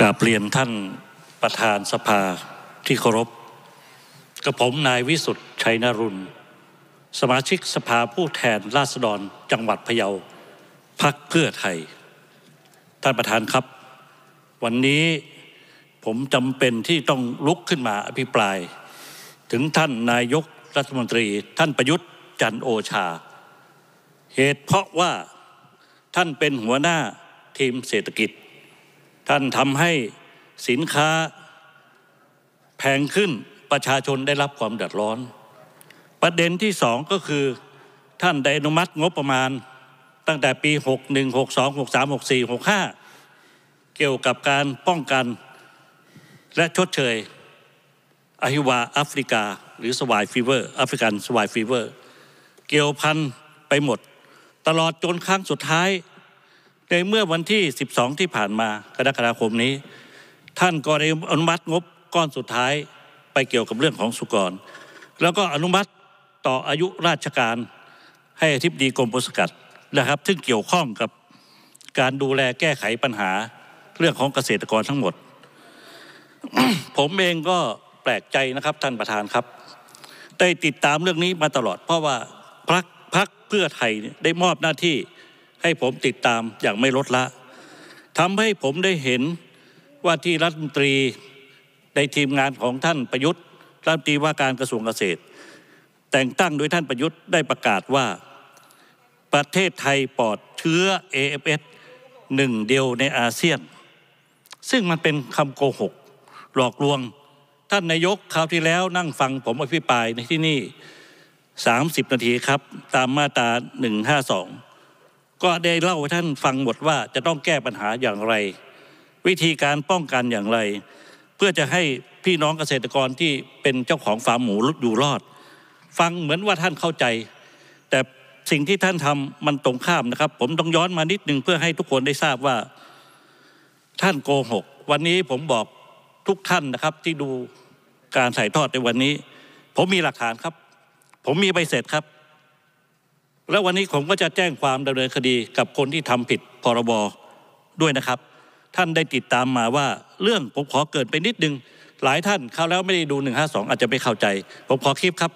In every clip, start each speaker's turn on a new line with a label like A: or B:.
A: กราบเรียนท่านประธานสภาที่เคารพกระผมนายวิสุทธิ์ชัยนรุณ สมาชิกสภาผู้แทนราษฎรจังหวัดพะเยาพักเพื่อไทย ท่านประธานครับ วันนี้ผมจำเป็นที่ต้องลุกขึ้นมาอภิปราย ถึงท่านนายกรัฐมนตรีท่านประยุทธ์ จันโอชา เหตุเพราะว่าท่านเป็นหัวหน้าทีมเศรษฐกิจท่านทำให้สินค้าแพงขึ้นประชาชนได้รับความเดือดร้อน ประเด็นที่สองก็คือ ท่านได้อนุมัติงบประมาณตั้งแต่ปี 61 62 63 64 65 เกี่ยวกับการป้องกันและชดเชยอหิวาแอฟริกา หรือสวายฟีเวอร์แอฟริกันสวายฟีเวอร์ เกี่ยวพันไปหมด ตลอดจนครั้งสุดท้ายในเมื่อวันที่12ที่ผ่านมากรกฎาคมนี้ ท่านก็ได้อนุมัติงบก้อนสุดท้ายไปเกี่ยวกับเรื่องของสุกร แล้วก็อนุมัติต่ออายุราชการให้อธิบดีกรมปศุสัตว์นะครับ ซึ่งเกี่ยวข้องกับการดูแลแก้ไขปัญหาเรื่องของเกษตรกรทั้งหมด ผมเองก็แปลกใจนะครับท่านประธานครับ ได้ติดตามเรื่องนี้มาตลอดเพราะว่าพรรพักเพื่อไทยได้มอบหน้าที่ให้ผมติดตามอย่างไม่ลดละ ทำให้ผมได้เห็นว่าที่รัฐมนตรีในทีมงานของท่านประยุทธ์รัฐมนตรีว่าการกระทรวงเกษตร แต่งตั้งโดยท่านประยุทธ์ได้ประกาศว่า ประเทศไทยปลอดเชื้อ AFS หนึ่งเดียวในอาเซียนซึ่งมันเป็นคำโกหกหลอกลวงท่านนายกคราวที่แล้วนั่งฟังผมอภิปรายในที่นี่30 นาทีครับ ตามมาตรา152ก็ได้เล่าให้ท่านฟังหมดว่าจะต้องแก้ปัญหาอย่างไร วิธีการป้องกันอย่างไร เพื่อจะให้พี่น้องเกษตรกรที่เป็นเจ้าของฟาร์มหมูอยู่รอด ฟังเหมือนว่าท่านเข้าใจ แต่สิ่งที่ท่านทำมันตรงข้ามนะครับ ผมต้องย้อนมานิดหนึ่งเพื่อให้ทุกคนได้ทราบว่าท่านโกหกวันนี้ผมบอกทุกท่านนะครับ ที่ดูการถ่ายทอดในวันนี้ ผมมีหลักฐานครับ ผมมีใบเสร็จครับแล้ววันนี้ผมก็จะแจ้งความดำเนินคดีกับคนที่ทำผิดพรบ ด้วยนะครับ ท่านได้ติดตามมาว่าเรื่องผมขอเกิดไปนิดนึง หลายท่านเข้าแล้วไม่ได้ดู 152 อาจจะไม่เข้าใจผมขอคลิปครับ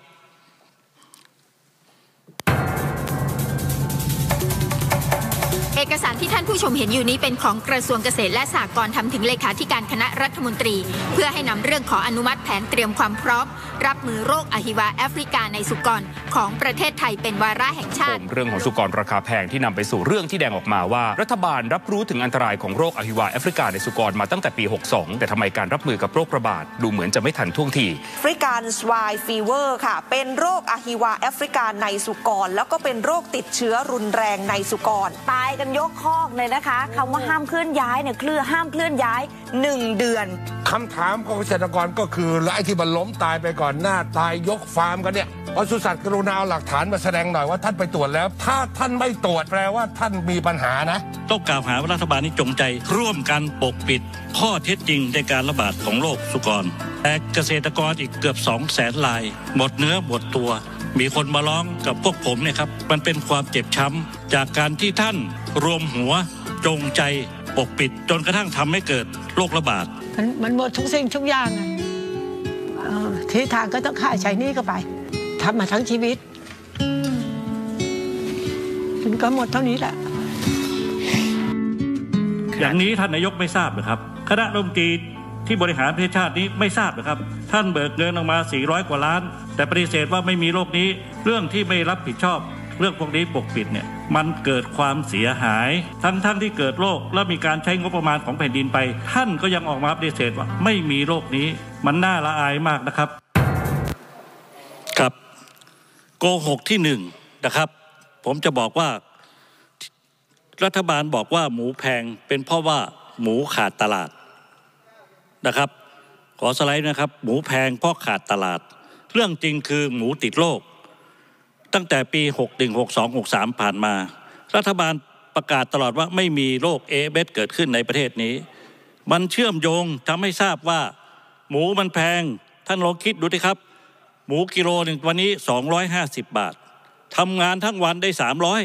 A: อกสารที่ท่านผู้ชมเห็นอยู่นี้เป็นของกระทรวงเกษตรและสหกรณ์ทำถึงเลขาธิการคณะรัฐมนตรี เพื่อให้นำเรื่องขออนุมัติแผนเตรียมความพร้อมรับมือโรคอหิวาแอฟริกาในสุกรของประเทศไทยเป็นวาระแห่งชาติ เรื่องของสุกรราคาแพงที่นำไปสู่เรื่องที่แดงออกมาว่ารัฐบาลรับรู้ถึงอันตรายของโรคอหิวาแอฟริกาในสุกรมาตั้งแต่ปี62แต่ทำไมการรับมือกับโรคระบาดดูเหมือนจะไม่ทันท่วงทีฟริกันสวายฟีเวอร์ค่ะเป็นโรคอหิวาแอฟริกาในสุกร แล้วก็เป็นโรคติดเชื้อรุนแรงในสุกรตายกันยยกคอกเลยนะคะคำว่าห้ามเคลื่อนย้ายเนี่ยเคลื่อห้ามเคลื่อนย้าย 1 เดือนคำถามของเกษตรกรก็คือแล้วไอ้ที่มันล้มตายไปก่อนหน้าตายยกฟาร์มกันเนี่ยปศุสัตว์กรุณาเอาหลักฐานมาแสดงหน่อยว่าท่านไปตรวจแล้ว ถ้าท่านไม่ตรวจแปลว่า ท่านมีปัญหานะต้องกล่าวหาว่ารัฐบาลนี้จงใจร่วมกันปกปิดข้อเท็จจริงในการระบาดของโรคสุกรแต่เกษตรกรอีกเกือบ2 0 0แสนลายหมดเนื้อหมดตัวมีคนมาร้องกับพวกผมเนี่ยครับ มันเป็นความเจ็บช้ำจากการที่ท่านรวมหัว จงใจปกปิด จนกระทั่งทำให้เกิดโรคระบาดมันมันหมดทุกสิ่งทุกอย่างที่ทางก็ต้องค่าใช้นี้ก็ไปทำมาทั้งชีวิตมันก็หมดเท่านี้แหละอย่างนี้ท่านนายกไม่ทราบหรือครับคณะรัฐมนตรีที่บริหารประเทศชาตินี้ไม่ทราบหรือครับ ท่านเบิกเงินออกมา 400 กว่าล้าน แต่ปฏิเสธว่าไม่มีโรคนี้เรื่องที่ไม่รับผิดชอบ เรื่องพวกนี้ปกปิดเนี่ยมันเกิดความเสียหาย ทั้งๆทที่เกิดโรคและมีการใช้งบประมาณของแผ่นดินไปท่านก็ยังออกมาปฏิเสธว่าไม่มีโรคนี้มันน่าละอายมากนะครับครับ โกหกที่หนึ่งนะครับผมจะบอกว่ารัฐบาลบอกว่า หมูแพงเป็นเพราะว่า หมูขาดตลาดนะครับ ขอสไลด์นะครับ หมูแพงเพราะขาดตลาด เรื่องจริงคือหมูติดโรคตั้งแต่ปี 6 1 6 2 6 3 ผ่านมา รัฐบาลประกาศตลอดว่าไม่มีโรคเอเบสเกิดขึ้นในประเทศนี้ มันเชื่อมโยงทำให้ทราบว่า หมูมันแพงท่านลองคิดดูดิครับ หมูกิโลหนึ่งวันนี้ 250 บาททำงานทั้งวันได้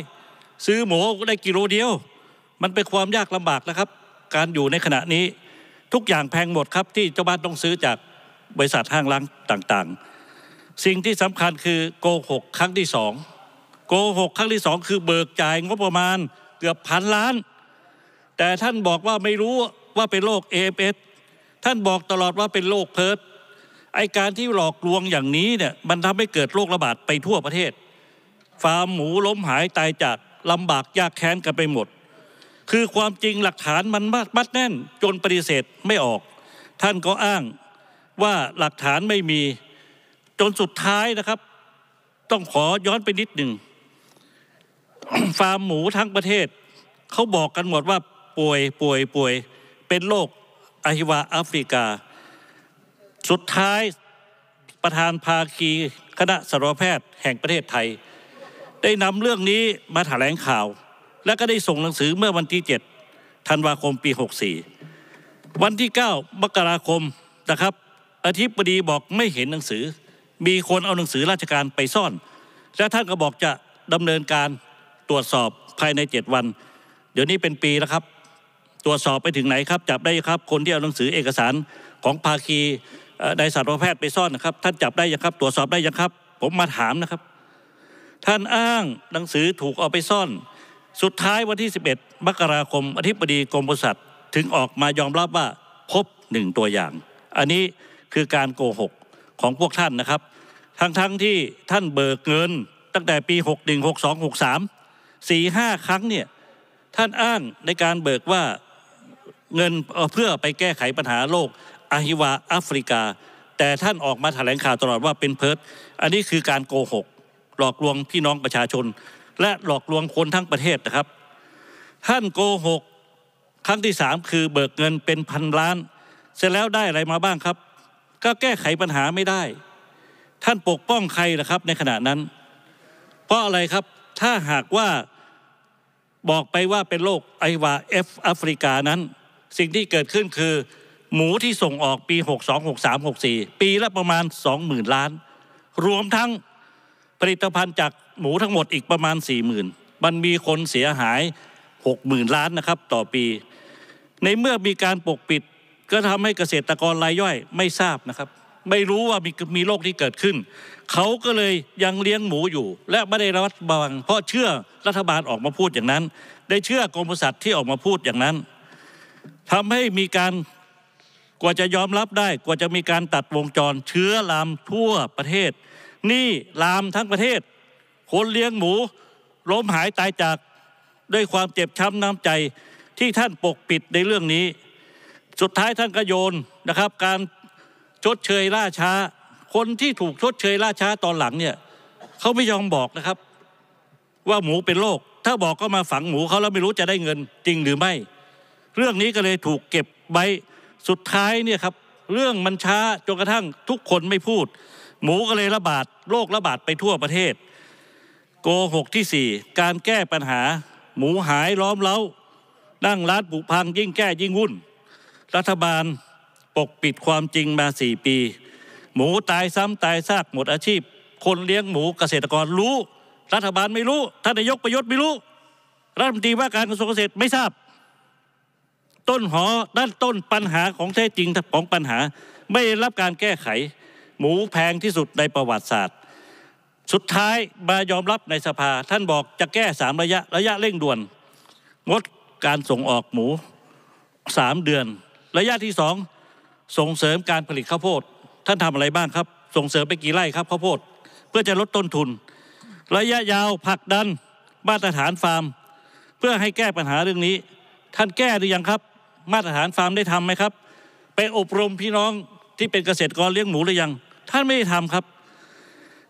A: 300 ซื้อหมูได้กิโลเดียวมันเป็นความยากลำบากนะครับ การอยู่ในขณะนี้ทุกอย่างแพงหมดครับที่เจ้าบ้านต้องซื้อจากบริษัทห้างร้านต่างๆ สิ่งที่สำคัญคือโกหกครั้งที่สองโกหกครั้งที่สองคือเบิกจ่ายงบประมาณเกือบพันล้าน แต่ท่านบอกว่าไม่รู้ว่าเป็นโรคเอฟเอสท่านบอกตลอดว่าเป็นโรคเพิร์ดไอการที่หลอกลวงอย่างนี้เนี่ยมันทำให้เกิดโรคระบาดไปทั่วประเทศ ฟาร์มหมูล้มหายตายจากลำบากยากแค้นกันไปหมดคือความจริงหลักฐานมันมัดแน่น จนปฏิเสธไม่ออก ท่านก็อ้างว่าหลักฐานไม่มีจนสุดท้ายนะครับ ต้องขอย้อนไปนิดหนึ่งฟาร์มหมูทั้งประเทศเขาบอกกันหมดว่าป่วยป่วยป่วยเป็นโรคอหิวาแอฟริกา สุดท้ายประธานภาคีคณะสัตวแพทย์ แห่งประเทศไทย ได้นำเรื่องนี้มาถแถลงข่าวและก็ได้ส่งหนังสือเมื่อวันที่7ธันวาคมปี64 วันที่9มกราคมนะครับ อธิบดีบอกไม่เห็นหนังสือ มีคนเอาหนังสือราชการไปซ่อน และท่านก็บอกจะดำเนินการตรวจสอบภายใน 7 วัน เดี๋ยวนี้เป็นปีแล้วครับ ตรวจสอบไปถึงไหนครับจับได้ครับ คนที่เอาหนังสือเอกสารของภาคีนายสัตวแพทย์ไปซ่อนนะครับท่านจับได้ยังครับ ตรวจสอบได้ยังครับ ผมมาถามนะครับ ท่านอ้างหนังสือถูกเอาไปซ่อนสุดท้ายวันที่ 11 มกราคมอธิบดีกรมบริษัทถึงออกมายอมรับว่าพบหนึ่งตัวอย่าง อันนี้คือการโกหกของพวกท่านนะครับ ทั้งๆทที่ท่านเบิกเงินตั้งแต่ปี61 62 63 4 5 ครั้งเนี่ย ท่านอ้างในการเบิกว่าเงินเพื่อไปแก้ไขปัญหาโลกอาหิวาแอฟริกา แต่ท่านออกมาแถลงข่าวตลอดว่าเป็นเพิร์ดอันนี้คือการโกหกหลอกลวงพี่น้องประชาชนและหลอกลวงคนทั้งประเทศนะครับ ท่านโกหก ครั้งที่สามคือเบิกเงินเป็นพัน ล้าน เสร็จแล้วได้อะไรมาบ้างครับ ก็แก้ไขปัญหาไม่ได้ ท่านปกป้องใครนะครับในขณะนั้น เพราะอะไรครับถ้าหากว่าบอกไปว่าเป็นโรคไอวาเอฟแอฟริกานั้น สิ่งที่เกิดขึ้นคือ หมูที่ส่งออกปี62 63 64 ปีละประมาณ 20,000 ล้าน รวมทั้งผลิตภัณฑ์จากหมูทั้งหมดอีกประมาณ4มื่นมันมีคนเสียหาย6มื่นล้านนะครับต่อปี ในเมื่อมีการปกปิดก็ทำให้เกษตรกรรายย่อยไม่ทราบนะครับ ไม่รู้ว่ามีมีโรคที่เกิดขึ้น เขาก็เลยยังเลี้ยงหมูอยู่ และไม่ได้รวัดบัง เพราะเชื่อรัฐบาลออกมาพูดอย่างนั้น ได้เชื่อกรมปศุสัตว์ที่ออกมาพูดอย่างนั้นทำให้มีการกว่าจะยอมรับได้กว่าจะมีการตัดวงจรเชื้อลามทั่วประเทศหนี้ลามทั้งประเทศคนเลี้ยงหมู ล้มหายตายจากด้วยความเจ็บช้ำน้ำใจที่ท่านปกปิดในเรื่องนี้ สุดท้ายท่านก็โยนนะครับ การชดเชยล่าช้าคนที่ถูกชดเชยล่าช้าตอนหลังเนี่ยเขาไม่ยอมบอกนะครับ ว่าหมูเป็นโรคถ้าบอกก็มาฝังหมูเขาแล้วไม่รู้จะได้เงินจริงหรือไม่ เรื่องนี้ก็เลยถูกเก็บไว้สุดท้ายเนี่ยครับ เรื่องมันช้าจนกระทั่งทุกคนไม่พูดหมูก็เลยระบาดโรคระบาดไปทั่วประเทศ โกหกที่สี่การแก้ปัญหา หมูหายล้อมเล้านั่งร้านบุพังยิ่งแก้ยิ่งวุ่น รัฐบาลปกปิดความจริงมาสี่ปี หมูตายซ้ำตายซากหมดอาชีพ คนเลี้ยงหมูเกษตรกรรู้รัฐบาลไม่รู้ท่านนายกประยุทธ์ไม่รู้ รัฐมนตรีว่าการกระทรวงเกษตรไม่ทราบ ต้นหอด้านต้นปัญหาของแท้จริงของปัญหาไม่ได้รับการแก้ไขหมูแพงที่สุดในประวัติศาสตร์ สุดท้าย มายอมรับในสภา ท่านบอกจะแก้สามระยะ ระยะเร่งด่วน งดการส่งออกหมูสามเดือน ระยะที่สองส่งเสริมการผลิตข้าวโพด ท่านทำอะไรบ้างครับ ส่งเสริมไปกี่ไร่ครับ ข้าวโพด เพื่อจะลดต้นทุน ระยะยาวผักดันมาตรฐานฟาร์ม เพื่อให้แก้ปัญหาเรื่องนี้ ท่านแก้หรือยังครับ มาตรฐานฟาร์มได้ทำไหมครับ ไปอบรมพี่น้องที่เป็นเกษตรกรเลี้ยงหมูหรือยังท่านไม่ได้ทำครับ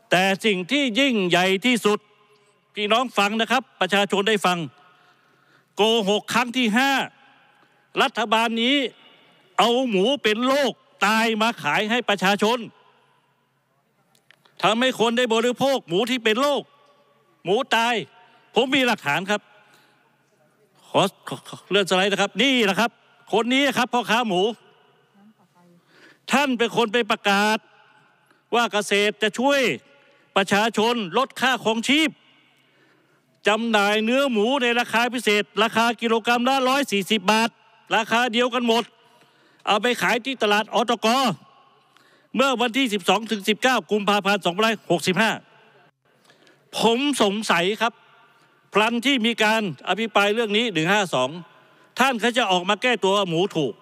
A: แต่สิ่งที่ยิ่งใหญ่ที่สุด พี่น้องฟังนะครับ ประชาชนได้ฟัง โกหกครั้งที่ห้ารัฐบาลนี้เอาหมูเป็นโรคตายมาขายให้ประชาชนทำให้คนได้บริโภค หมูที่เป็นโรคหมูตาย ผมมีหลักฐานครับขอเลื่อนสไลด์นะครับ นี่นะครับ คนนี้ครับพ่อค้าหมูท่านเป็นคนไปประกาศว่าเกษตรจะช่วยประชาชนลดค่าของชีพ จำหน่ายเนื้อหมูในราคาพิเศษ ราคากิโลกรรัมละร้อยสี่สิบบาท ราคาเดียวกันหมด เอาไปขายที่ตลาดออตก เมื่อวันที่ 12 ถึง 19กุมภาพันธ์2565ผมสงสัยครับ พลันที่มีการอภิปรายเรื่องนี้ 152 ท่านเขาจะออกมาแก้ตัวหมูถูก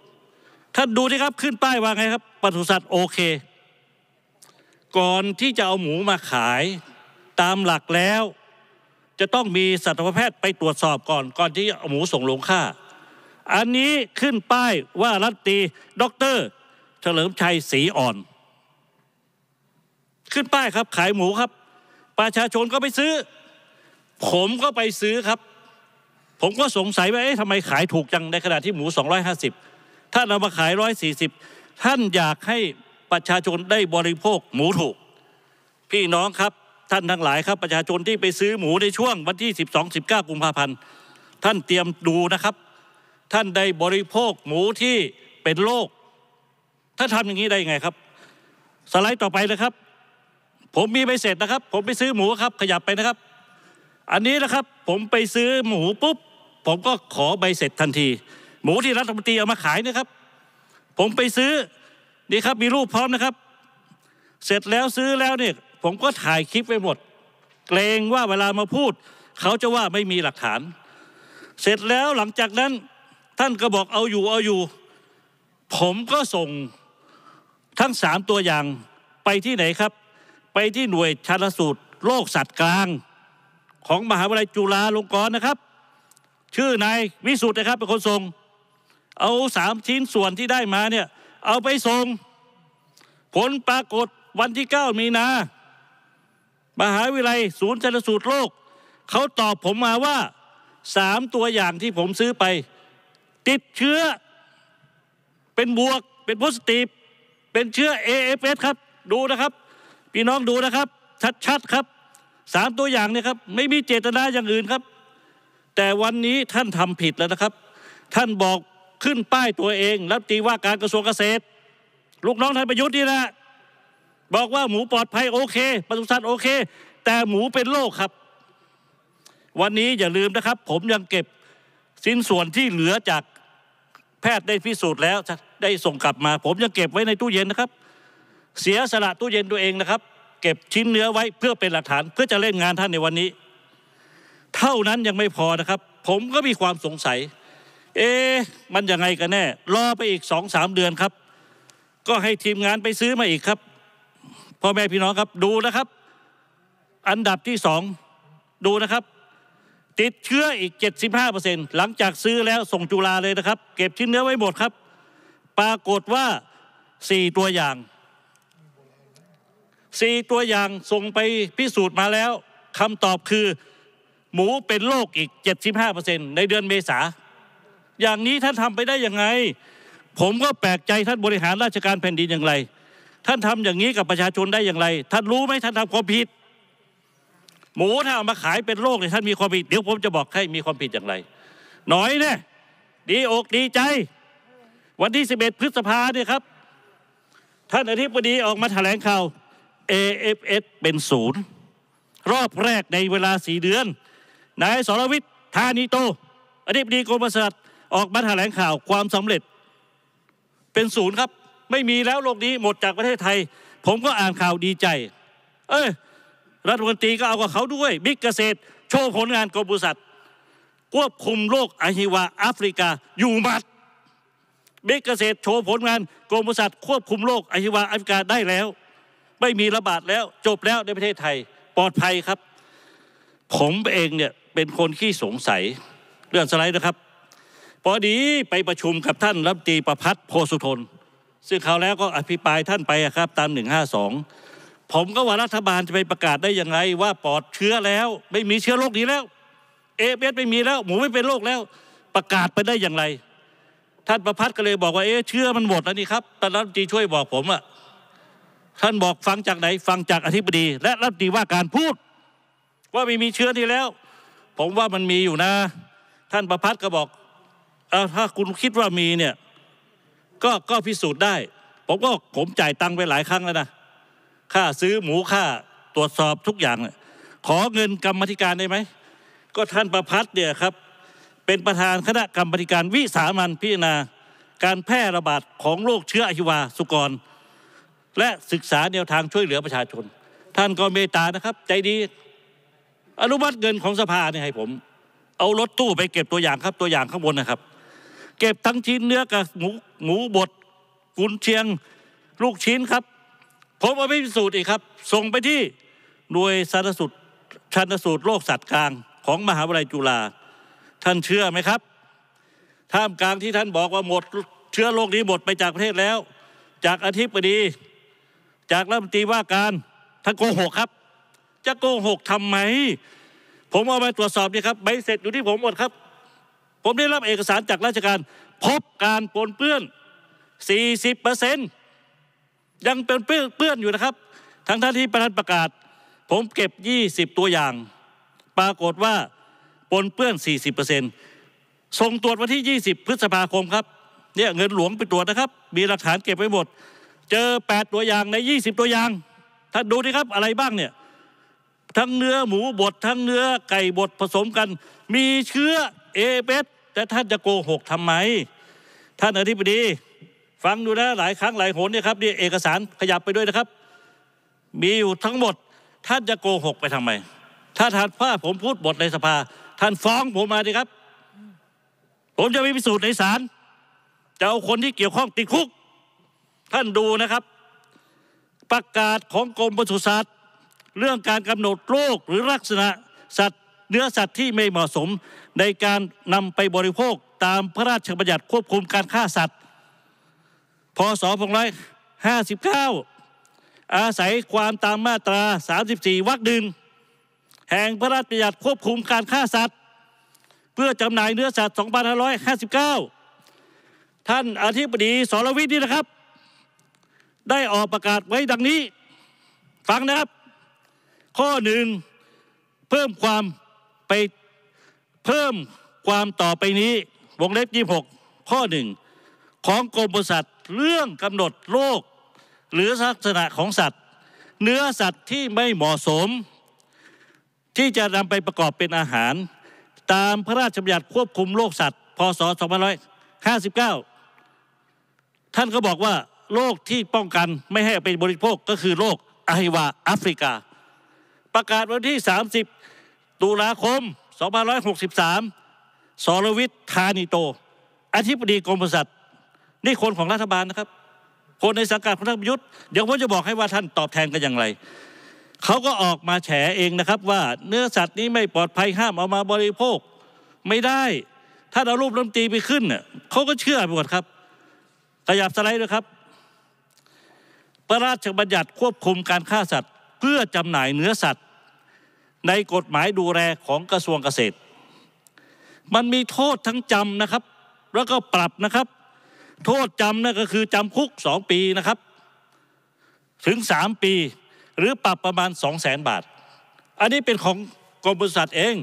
A: ท่านดูที่ครับขึ้นป้ายว่าไงครับปศุสัตว์โอเค ก่อนที่จะเอาหมูมาขายตามหลักแล้ว จะต้องมีสัตวแพทย์ไปตรวจสอบก่อน ก่อนที่เอาหมูส่งลงค่า อันนี้ขึ้นป้ายว่ารัตตีด็อกเตอร์เฉลิมชัยศรีอ่อน ขึ้นป้ายครับขายหมูครับ ประชาชนก็ไปซื้อ ผมก็ไปซื้อครับ ผมก็สงสัยว่าเอ๊ะทำไมขายถูกจังในขณะที่หมู 250ท่านเอามาขายร้อยสี่สิบท่านอยากให้ประชาชนได้บริโภคหมูถูก พี่น้องครับ ท่านทั้งหลาย ครับ ประชาชนที่ไปซื้อหมูในช่วงวันที่ 12 19กุมภาพันธ์ ท่านเตรียมดูนะครับ ท่านได้บริโภคหมูที่เป็นโรค ถ้าททำอย่างนี้ได้ยังไงครับ สไลด์ต่อไปนะครับ ผมมีใบเสร็จนะครับ ผมไปซื้อหมูครับขยับไปนะครับ อันนี้นะครับ ผมไปซื้อหมูปุ๊บ ผมก็ขอใบเสร็จทันทีหมูที่รัฐมนตรีเอามาขายนะครับ ผมไปซื้อ นี่ครับ มีรูปพร้อมนะครับ เสร็จแล้วซื้อแล้วเนี่ยผมก็ถ่ายคลิปไปหมด เกรงว่าเวลามาพูด เขาจะว่าไม่มีหลักฐาน เสร็จแล้วหลังจากนั้นท่านก็บอกเอาอยู่เอาอยู่ ผมก็ส่งทั้งสามตัวอย่างไปที่ไหนครับ ไปที่หน่วยชันสูตรโรคสัตว์กลาง ของมหาวิทยาลัยจุฬาลงกรณ์นะครับ ชื่อนายวิสุทธ์นะครับ เป็นคนส่งเอาสามชิ้นส่วนที่ได้มาเนี่ยเอาไปส่งผลปรากฏวันที่เก้ามีนามหาวิทยาลัย ศูนย์ชนสูตรโลกเขาตอบผมมาว่าสามตัวอย่างที่ผมซื้อไป ติดเชื้อ เป็นบวก เป็นโพสติฟเป็นเชื้อ AFS ครับ ดูนะครับพี่น้องดูนะครับ ชัดๆครับสามตัวอย่างเนี่ยครับไม่มีเจตนาอย่างอื่นครับ แต่วันนี้ท่านทำผิดแล้วนะครับ ท่านบอกขึ้นป้ายตัวเอง รับตีว่าการกระทรวงเกษตร ลูกน้องท่านประยุทธ์นี่แหละบอกว่าหมูปลอดภัยโอเคปศุสัตว์โอเค แต่หมูเป็นโรคครับ วันนี้อย่าลืมนะครับผมยังเก็บสิ้นส่วนที่เหลือจากแพทย์ได้พิสูจน์แล้วได้ส่งกลับมา ผมยังเก็บไว้ในตู้เย็นนะครับ เสียสละตู้เย็นตัวเองนะครับ เก็บชิ้นเนื้อไว้เพื่อเป็นหลักฐานเพื่อจะเล่นงานท่านในวันนี้ เท่านั้นยังไม่พอนะครับ ผมก็มีความสงสัยเอ๊มันยังไงกันแน่ รอไปอีกสองสามเดือนครับ ก็ให้ทีมงานไปซื้อมาอีกครับ พ่อแม่พี่น้องครับดูนะครับ อันดับที่สองดูนะครับ ติดเชื้ออีก 75%หลังจากซื้อแล้วส่งจุฬาเลยนะครับ เก็บชิ้นเนื้อไว้หมดครับ ปรากฏว่าสี่ตัวอย่างสี่ตัวอย่างส่งไปพิสูจน์มาแล้วคำตอบคือ หมูเป็นโรคอีก 75%ในเดือนเมษาอย่างนี้ท่านทำไปได้ยังไงผมก็แปลกใจท่านบริหารราชการแผ่นดินอย่างไร ท่านทำอย่างนี้กับประชาชนได้อย่างไร ท่านรู้ไหมท่านทำความผิด หมูถ้าเอามาขายเป็นโรคเนี่ยท่านมีความผิดเดี๋ยวผมจะบอกให้มีความผิดอย่างไรน้อยเนี่ยดีอกดีใจ วันที่ 11 พฤษภาเนี่ยครับ ท่านอธิบดีออกมาแถลงข่าว AFS เป็นศูนย์รอบแรกในเวลาสี่เดือนนายสรวิทย์ธานีโตอดิบดีกรมสัตษออกมาแถลงข่าวความสำเร็จ เป็นศูนย์ครับ ไม่มีแล้วโลกนี้หมดจากประเทศไทย ผมก็อ่านข่าวดีใจ เอ้ยรัฐมนตรีก็เอากับเขาด้วย บิ๊กเกษตร โชว์ผลงานกรมบริษัทควบคุมโรคอหิวาแอฟริกาอยู่มัดบิ๊กเกษตร โชว์ผลงานกรมบริษัทควบคุมโรคอหิวาแอฟริกาได้แล้วไม่มีระบาดแล้วจบแล้วในประเทศไทยปลอดภัยครับ ผมเองเนี่ยเป็นคนขี้สงสัยเรื่องสไลด์นะครับพอดีไปประชุมกับท่านรัฐตีประพัฒน์โพสุทนซึ่งเขาแล้วก็อภิปรายท่านไปครับตาม152ผมก็ว่ารัฐบาลจะไปประกาศได้อย่างไรว่าปลอดเชื้อแล้วไม่มีเชื้อโรคนี้แล้ว เอเอสไม่มีแล้ว หมูไม่เป็นโรคแล้ว ประกาศไปได้อย่างไรท่านประพัฒน์ก็เลยบอกว่าเอ๊ะเชื้อมันหมดแล้วนี่ครับท่านรัฐมนตรีช่วยบอกผมอะท่านบอกฟังจากไหนฟังจากอธิบดี และรัฐมนตรีว่าการพูด ว่าไม่มีเชื้อที่แล้ว ผมว่ามันมีอยู่นะท่านประพัฒน์ก็บอกถ้าคุณคิดว่ามีเนี่ย ก็ก็พิสูจน์ได้ ผมก็ผมจ่ายตังค์ไปหลายครั้งแล้วนะ ค่าซื้อหมูค่าตรวจสอบทุกอย่าง ขอเงินกรรมธิการได้ไหม ก็ท่านประพัฒน์เนี่ยครับ เป็นประธานคณะกรรมธิการวิสามันพิจารณา การแพร่ระบาดของโรคเชื้ออหิวาสุกร และศึกษาแนวทางช่วยเหลือประชาชน ท่านก็เมตตานะครับ ใจดีอนุมัติเงินของสภาเนี่ยให้ผม เอารถตู้ไปเก็บตัวอย่างครับตัวอย่างข้างบนนะครับเก็บทั้งชิ้นเนื้อกับหมูหมูบดกุนเชียงลูกชิ้นครับ ผมเอาไปพิสูจน์อีกครับส่งไปที่หน่วยสารสุดชันสูตรโรคสัตว์กลางของมหาวิทยาลัยจุฬาท่านเชื่อไหมครับท่ามกลางที่ท่านบอกว่าหมดเชื้อโรคนี้หมดไปจากประเทศแล้ว จากอธิบดี จากรัฐมนตรีว่าการท่านโกหกครับจะโกหกทำไมผมเอาไปตรวจสอบดีครับใบเสร็จอยู่ที่ผมหมดครับผมได้รับเอกสารจากราชการพบการปนเปื้อน 40%ยังเป็นเปื้อนอยู่นะครับทางท่านที่ประธานประกาศ ผมเก็บ 20 ตัวอย่าง ปรากฏว่าปนเปื้อน 40%ส่งตรวจวันที่ 20 พฤษภาคมครับเนี่ยเงินหลวงไปตรวจนะครับ มีหลักฐานเก็บไว้หมด เจอ 8 ตัวอย่างใน 20 ตัวอย่างท่านดูดิครับอะไรบ้างเนี่ย ทั้งเนื้อหมูบด ทั้งเนื้อไก่บดผสมกัน มีเชื้อเอเบสแต่ท่านจะโกหกทำไม ท่านอธิบดี ฟังดูนะหลายครั้งหลายโหนเนี่ยครับ นี่เอกสารขยับไปด้วยนะครับ มีอยู่ทั้งหมด ท่านจะโกหกไปทำไม ถ้าท่านพลาดผมพูดบทในสภา ท่านฟ้องผมมาดีครับ ผมจะมีพิสูจน์ในศาลจะเอาคนที่เกี่ยวข้องติดคุก ท่านดูนะครับ ประกาศของกรมปศุสัตว์ เรื่องการกำหนดโรคหรือลักษณะสัตว์ เนื้อสัตว์ที่ไม่เหมาะสมในการนำไปบริโภคตามพระราชบัญญัติควบคุมการฆ่าสัตว์ พศ 2559 อาศัยความตามมาตรา 34 วรรคดึงแห่งพระราชบัญญัติควบคุมการฆ่าสัตว์ เพื่อจำหน่ายเนื้อสัตว์ 2559 ท่าน อธิบดีสรวิทย์นี่นะครับ ได้ออกประกาศไว้ดังนี้ ฟังนะครับ ข้อหนึ่งเพิ่มความไปเพิ่มความต่อไปนี้ วงเล็บ26 ข้อหนึ่งของกรมปศุสัตว์เรื่องกำหนดโรคหรือลักษณะของสัตว์ เนื้อสัตว์ที่ไม่เหมาะสม ที่จะนำไปประกอบเป็นอาหาร ตามพระราชบัญญัติควบคุมโรคสัตว์ พศ2559 ท่านก็บอกว่าโรคที่ป้องกันไม่ให้เป็นบริโภคก็คือโรคอหิวาแอฟริกา ประกาศวันที่ 30 ตุลาคม2563 สรวิทย์ธานิโต อธิบดีกรมบริษัทนี่คนของรัฐบาลนะครับ คนในสังกัดของท่านประยุทธ์ เดี๋ยวผมจะบอกให้ว่าท่านตอบแทนกันอย่างไร เขาก็ออกมาแฉเองนะครับว่าเนื้อสัตว์นี้ไม่ปลอดภัยห้ามเอามาบริโภค ไม่ได้ ถ้าเอารูปน้ำตีไปขึ้นเน่ยเขาก็เชื่อไปหมดครับ ขยับสไลด์ด้วยครับ พระราชบัญญัติควบคุมการฆ่าสัตว์ เพื่อจำหน่ายเนื้อสัตว์ในกฎหมายดูแลของกระทรวงเกษตร มันมีโทษทั้งจำนะครับ แล้วก็ปรับนะครับ โทษจำนั่นก็คือจำคุกสองปีนะครับ ถึงสามปี หรือปรับประมาณสองแสนบาท อันนี้เป็นของกรมบริษัทเอง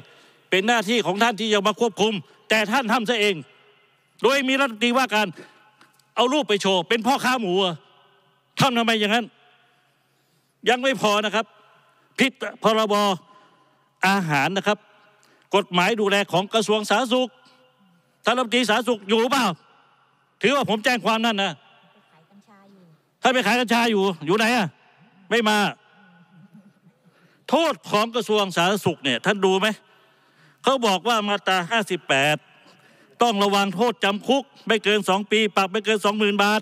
A: เป็นหน้าที่ของท่านที่จะมาควบคุม แต่ท่านทำซะเอง โดยมีรัฐมนตรีว่าการ เอารูปไปโชว์ เป็นพ่อค้าหมูทำทำไมอย่างนั้น ยังไม่พอนะครับผิดพรบรอาหารนะครับ กฎหมายดูแลของกระทรวงสาธารณสุขท่านรัฐมนตรีสาธารณสุขอยู่เปล่าถือว่าผมแจ้งความนั่นนะท่านไปขายกัญชาอยู่อยู่ไหนอ่ะไม่มา โทษของกระทรวงสาธารณสุขเนี่ยท่านดูไหมเขาบอกว่ามาตรา 58 ต้องระวังโทษจำคุก ไม่เกินสองปีปรับไม่เกินสองหมื่นบาท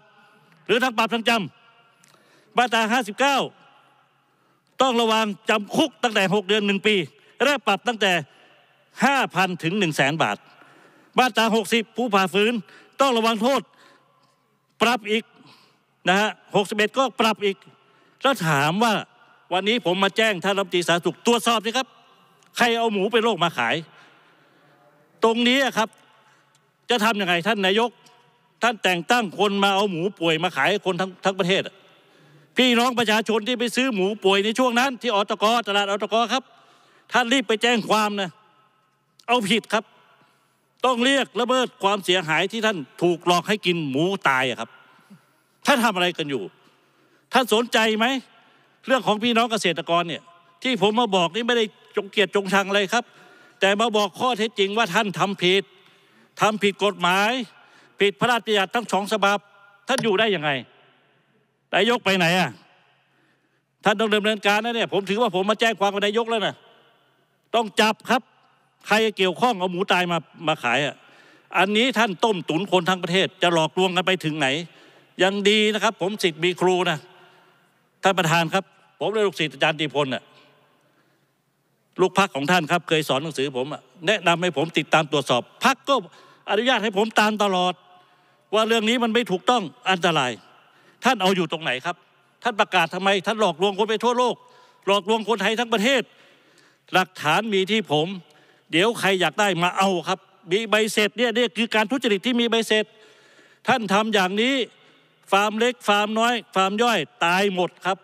A: หรือทั้งปรับทั้งจำมาตรา59 ต้องระวังจำคุกตั้งแต่หกเดือนหนึ่งปีและปรับตั้งแต่ 5 0 0นถึง1 0 0 0 0นบาทมาตรา60 ผู้ผ่าฝืนต้องระวังโทษ ปรับอีกนะฮะ61ก็ปรับอีก แล้วถามว่าวันนี้ผมมาแจ้งท่านรัฐมนตรีสาธารณสุขตรวจสอบสิครับ ใครเอาหมูไปโรคมาขาย ตรงนี้ครับ จะทำยังไงท่านนายก ท่านแต่งตั้งคนมาเอาหมูป่วยมาขายคนทั้งทั้งประเทศพี่น้องประชาชนที่ไปซื้อหมูป่วยในช่วงนั้น ที่ออตกตลาดออตกครับท่านรีบไปแจ้งความนะเอาผิดครับ ต้องเรียกระเบิดความเสียหายที่ท่านถูกหลอกให้กินหมูตายครับ ท่านทำอะไรกันอยู่ ท่านสนใจไหมเรื่องของพี่น้องเกษตรกรเนี่ย ที่ผมมาบอกนี่ไม่ได้จงเกียจจงชังอะไรครับ แต่มาบอกข้อเท็จจริงว่าท่านทำผิดทำผิดกฎหมาย ผิดพระราชบัญญัติทั้งสองฉบับ ท่านอยู่ได้ยังไงนายกไปไหนอ่ะท่านต้องดำเนินการนะเนี่ย ผมถือว่าผมมาแจ้งความกับนายกแล้วนะต้องจับครับ ใครเกี่ยวข้องเอาหมูตายมามาขายอ่ะอันนี้ท่านต้มตุนคนทั้งประเทศจะหลอกลวงกันไปถึงไหนยังดีนะครับผมสิทธิ์มีครูนะ ท่านประธานครับ ผมได้ลูกศิษย์อาจารย์ตีพลน่ะลูกพักของท่านครับ เคยสอนหนังสือผมแนะนำให้ผมติดตามตรวจสอบพักก็อนุญาตให้ผมตามตลอด ว่าเรื่องนี้มันไม่ถูกต้องอันตราย ท่านเอาอยู่ตรงไหนครับท่านประกาศทำไมท่านหลอกลวงคนไปทั่วโลก หลอกลวงคนไทยทั้งประเทศหลักฐานมีที่ผม เดี๋ยวใครอยากได้มาเอาครับ มีใบเสร็จเนี่ยนี่คือการทุจริตที่มีใบเสร็จท่านทำอย่างนี้ ฟาร์มเล็กฟาร์มน้อย ฟาร์มย่อย ตายหมดครับ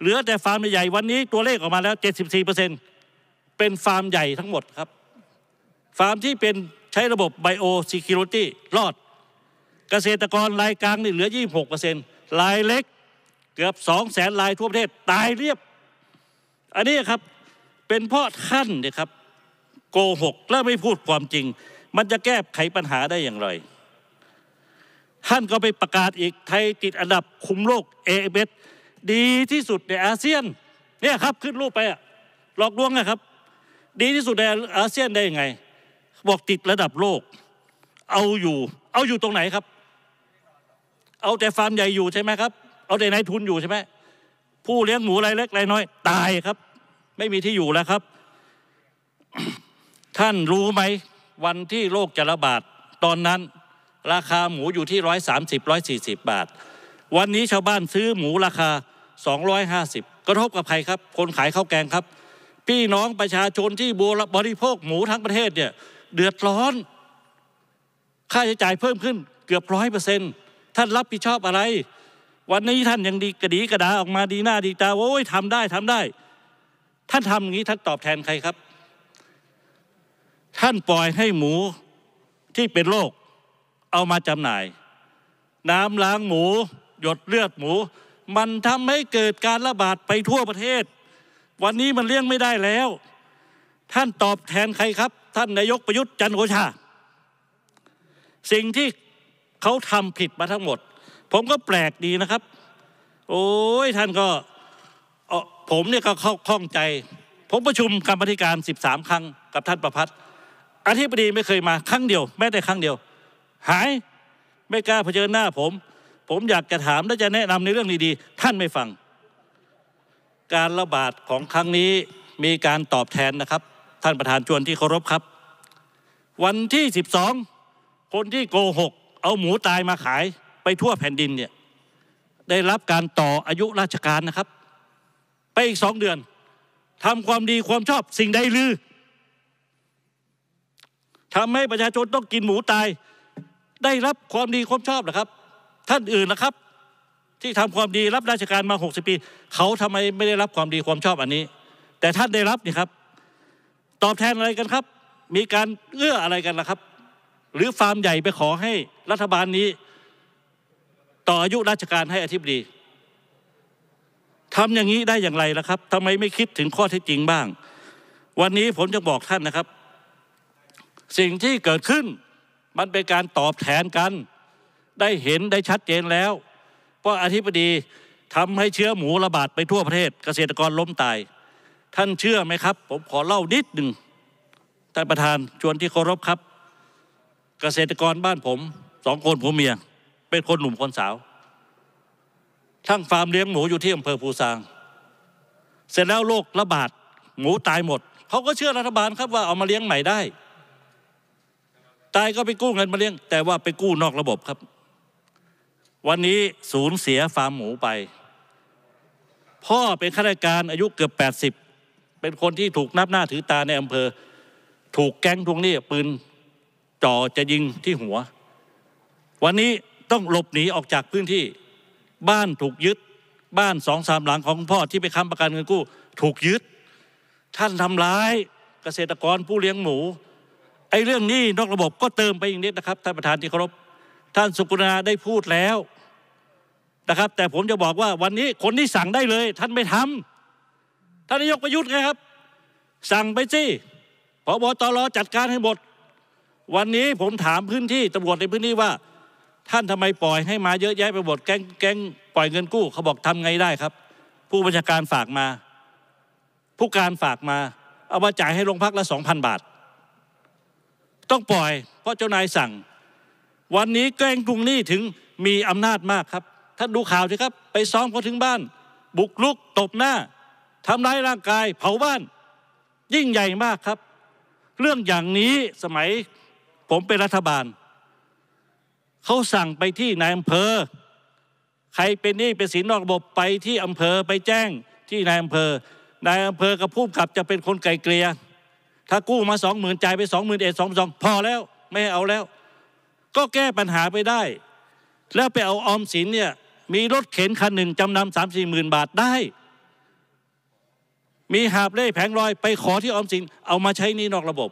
A: เหลือแต่ฟาร์มใหญ่วันนี้ตัวเลขออกมาแล้ว 74%เป็นฟาร์มใหญ่ทั้งหมดครับ ฟาร์มที่เป็นใช้ระบบไบโอซิคิโรตี้รอด เกษตรกรรายกลางนี่เหลือ 26%รายเล็กเกือบ2แสนรายทั่วประเทศ ตายเรียบ อันนี้ครับเป็นเพราะท่านนะครับ โกหกและไม่พูดความจริง มันจะแก้ไขปัญหาได้อย่างไรท่านก็ไปประกาศอีกไทยติดอันดับคุมโลกเอเบสดีที่สุดในอาเซียนเนี่ยครับขึ้นรูปไปอะหลอกลวงนะครับ ดีที่สุดในอาเซียนได้ยังไงบอกติดระดับโลก เอาอยู่ เอาอยู่ตรงไหนครับ เอาแต่ฟาร์มใหญ่อยู่ใช่ไหมครับ เอาแต่นายทุนอยู่ใช่ไหมผู้เลี้ยงหมูรายเล็กรายน้อย ตายครับไม่มีที่อยู่แล้วครับ ท่านรู้ไหมวันที่โรคจะระบาดตอนนั้นราคาหมูอยู่ที่ร้อยสามสิบร้อยสี่สิบบาท วันนี้ชาวบ้านซื้อหมูราคาสองร้อยห้าสิบกระทบกับใครครับ คนขายข้าวแกงครับ พี่น้องประชาชนที่บรบริโภคหมูทั้งประเทศเนี่ยเดือดร้อน ค่าใช้จ่ายเพิ่มขึ้นเกือบร้อยเปอร์เซ็นต์ท่านรับผิดชอบอะไร วันนี้ท่านยังดีกระดีกระดาออกมาดีหน้าดีตาโอ้ยทำได้ทำได้ท่านทำอย่างนี้ท่านตอบแทนใครครับ ท่านปล่อยให้หมูที่เป็นโรคเอามาจำหน่าย น้ำล้างหมู หยดเลือดหมู มันทำให้เกิดการระบาดไปทั่วประเทศ วันนี้มันเลี่ยงไม่ได้แล้ว ท่านตอบแทนใครครับ ท่านนายกประยุทธ์จันโอชา สิ่งที่เขาทำผิดมาทั้งหมด ผมก็แปลกดีนะครับ โอ้ยท่านก็ผมเนี่ยก็เข้าข้องใจ ผมประชุมกรรมธิการ 13 ครั้งกับท่านประพัฒน์อธิบดีไม่เคยมาครั้งเดียว แม้แต่ครั้งเดียว หายไม่กล้าเผชิญหน้าผม ผมอยากจะถามและจะแนะนำในเรื่องดีๆ ท่านไม่ฟัง การระบาดของครั้งนี้มีการตอบแทนนะครับ ท่านประธานชวนที่เคารพครับ วันที่ 12 คนที่โกหกเอาหมูตายมาขาย ไปทั่วแผ่นดินเนี่ยได้รับการต่ออายุราชการนะครับไปอีกสองเดือนทำความดีความชอบสิ่งใดลือทำให้ประชาชนต้องกินหมูตายได้รับความดีความชอบหรือครับ ท่านอื่นนะครับที่ทำความดีรับราชการมา 60 ปี เขาทำไมไม่ได้รับความดีความชอบอันนี้ แต่ท่านได้รับนี่ครับ ตอบแทนอะไรกันครับ มีการเอื้ออะไรกันล่ะครับ หรือฟาร์มใหญ่ไปขอให้รัฐบาลนี้ ต่ออายุราชการให้อธิบดีทำอย่างนี้ได้อย่างไรล่ะครับ ทำไมไม่คิดถึงข้อเท็จจริงบ้าง วันนี้ผมจะบอกท่านนะครับ สิ่งที่เกิดขึ้นมันเป็นการตอบแทน กัน ได้เห็นได้ชัดเจนแล้ว เพราะอธิบดีทำให้เชื้อหมูระบาดไปทั่วประเทศ เกษตรกรล้มตาย ท่านเชื่อไหมครับ ผมขอเล่านิดหนึ่งท่านประธาน ชวนที่เคารพครับ เกษตรกรบ้านผมสองคนผัวเมีย เป็นคนหนุ่มคนสาวช่างฟาร์มเลี้ยงหมูอยู่ที่อำเภอภูซาง เสร็จแล้วโรคระบาดหมูตายหมดเขาก็เชื่อรัฐบาลครับว่าเอามาเลี้ยงใหม่ได้ ตายก็ไปกู้เงินมาเลี้ยง แต่ว่าไปกู้นอกระบบครับ วันนี้สูญเสียฟาร์มหมูไป พ่อเป็นข้าราชการอายุเกือบ80 เป็นคนที่ถูกนับหน้าถือตาในอำเภอ ถูกแก๊งทวงหนี้ปืน จ่อจะยิงที่หัว วันนี้ต้องหลบหนีออกจากพื้นที่บ้านถูกยึด บ้านสองสามหลังของพ่อที่ไปค้ำประกันเงินกู้ถูกยึด ท่านทำร้ายเกษตรกรผู้เลี้ยงหมูไอ้เรื่องนี้นอกระบบก็เติมไปอีกนิดนะครับท่านประธานที่เคารพท่านสุกุณาได้พูดแล้วนะครับ แต่ผมจะบอกว่าวันนี้คนที่สั่งได้เลย ท่านไม่ทำ ท่านนายกประยุทธ์ไงครับ สั่งไปสิพบตรจัดการให้หมดวันนี้ผมถามพื้นที่ตำรวจในพื้นที่ว่าท่านทำไมปล่อยให้มาเยอะแยะไปหมดแก๊งแก๊งปล่อยเงินกู้เขาบอกทำไงได้ครับ ผู้บัญชาการฝากมา ผู้การฝากมา เอามาจ่ายให้โรงพักละสองพันบาท ต้องปล่อยเพราะเจ้านายสั่ง วันนี้แก๊งกรุงนี่ถึงมีอำนาจมากครับท่านดูข่าวสิครับไปซ้อมเขาถึงบ้าน บุกลุกตบหน้าทำร้ายร่างกายเผาบ้าน ยิ่งใหญ่มากครับ เรื่องอย่างนี้สมัยผมเป็นรัฐบาลเขาสั่งไปที่นายอำเภอ ใครเป็นหนี้เป็นสินนอกระบบไปที่อำเภอไปแจ้งที่นายอำเภอ นายอำเภอกับผู้ขับจะเป็นคนไกลเกลี่ยถ้ากู้มาสองหมื่นจ่ายไปสองหมื่นเอ็ดสองสองพอแล้ว ไม่เอาแล้ว ก็แก้ปัญหาไปได้ แล้วไปเอาออมสินเนี่ยมีรถเข็นคันหนึ่งจำนำสามสี่หมื่นบาทได้ มีหาบเล่แผงลอยไปขอที่ออมสินเอามาใช้นี่นอกระบบ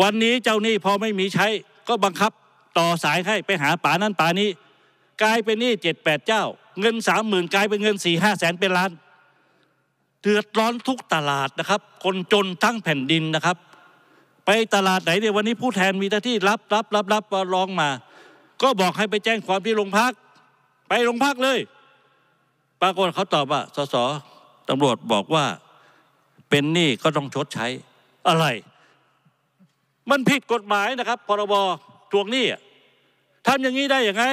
A: วันนี้เจ้านี้พอไม่มีใช้ก็บังคับต่อสายให้ไปหาป่านั้นป่านี้ กลายเป็นนี่เจ็ดแปดเจ้า เงินสามหมื่นกลายเป็นเงินสี่ห้าแสนเป็นล้านเดือดร้อนทุกตลาดนะครับ คนจนทั้งแผ่นดินนะครับ ไปตลาดไหนเนี่ยวันนี้ผู้แทนมีหน้าที่รับรับรับรับร้องมา ก็บอกให้ไปแจ้งความที่โรงพัก ไปโรงพักเลย ปรากฏเขาตอบว่าสสตำรวจบอกว่าเป็นหนี้ก็ต้องชดใช้อะไร มันผิดกฎหมายนะครับพรบทวงหนี้ทำอย่างนี้ได้ยังไง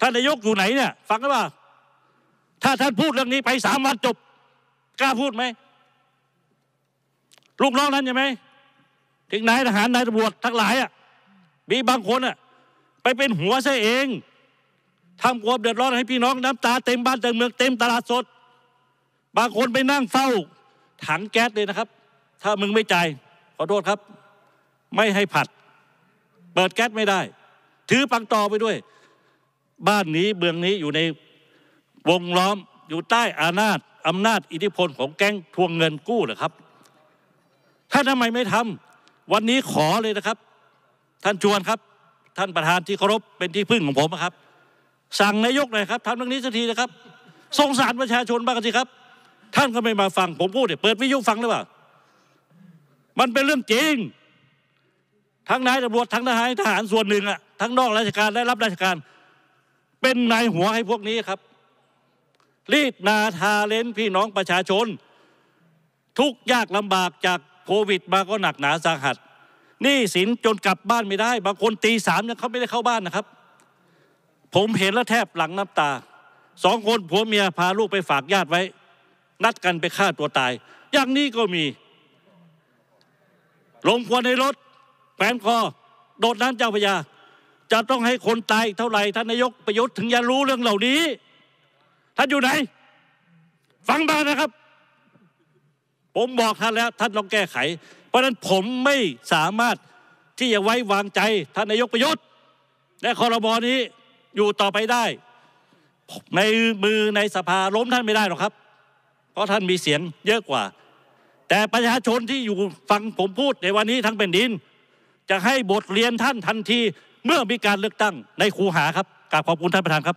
A: ท่านนายกอยู่ไหนเนี่ยฟังกันล่า ถ้าท่านพูดเรื่องนี้ไปสามวันจบกล้าพูดไหมลูกน้องนั้นใช่ไหมถึงนายทหารนายตำรวจทั้งหลายอ่ะมีบางคนอ่ะไปเป็นหัวซะเองทำความเดือดร้อนให้พี่น้องน้ำตาเต็มบ้านเต็มเมืองเต็มตลาดสดบางคนไปนั่งเฝ้าถังแก๊สเลยนะครับ ถ้ามึงไม่จ่ายขอโทษครับ ไม่ให้ผัดเปิดแก๊สไม่ได้ ถือปังตอไปด้วย บ้านนี้เมืองนี้อยู่ในวงล้อมอยู่ใต้อานาจอำนาจอิทธิพลของแก๊งทวงเงินกู้เหรอครับท่านทำไมไม่ทำวันนี้ขอเลยนะครับ ท่านชวนครับ ท่านประธานที่เคารพเป็นที่พึ่งของผมนะครับ สั่งนายกหน่อยครับทำเรื่องนี้สักทีนะครับ สงสารประชาชนบ้างสิครับท่านก็ไม่มาฟัง ผมพูดเนี่ยเปิดวิทยุฟังหรือเปล่ามันเป็นเรื่องจริงทั้งนายตำรวจทั้งทหารทหารส่วนหนึ่งอ่ะทั้งนอกราชการและรับราชการ เป็นนายหัวให้พวกนี้ครับรีดนาทาเลนพี่น้องประชาชน ทุกยากลำบากจากโควิด มาก็หนักหนาสาหัสนี่สินจนกลับบ้าน ไม่ได้ บางคนตีสามยังเขาไม่ได้เข้าบ้านนะครับ ผมเห็นแล้วแทบหลังน้ำตาสองคนผัวเมียพาลูกไปฝากญาติไว้ นัดกันไปฆ่าตัวตาย อย่างนี้ก็มี ลงควนในรถแขวนคอโดดน้ำเจ้าพยาจะต้องให้คนตายเท่าไหร่ท่านนายกประยุทธ์ถึงจะรู้เรื่องเหล่านี้ ท่านอยู่ไหน ฟังมานะครับ ผมบอกท่านแล้วท่านต้องแก้ไข เพราะนั้นผมไม่สามารถที่จะไว้วางใจท่านนายกประยุทธ์และคอรมอนี้อยู่ต่อไปได้ ในมือในสภาล้มท่านไม่ได้หรอกครับ เพราะท่านมีเสียงเยอะกว่า แต่ประชาชนที่อยู่ฟังผมพูดในวันนี้ทั้งแผ่นดินจะให้บทเรียนท่านทันที เมื่อมีการเลือกตั้งในครูหาครับกราบขอบคุณท่านประธานครับ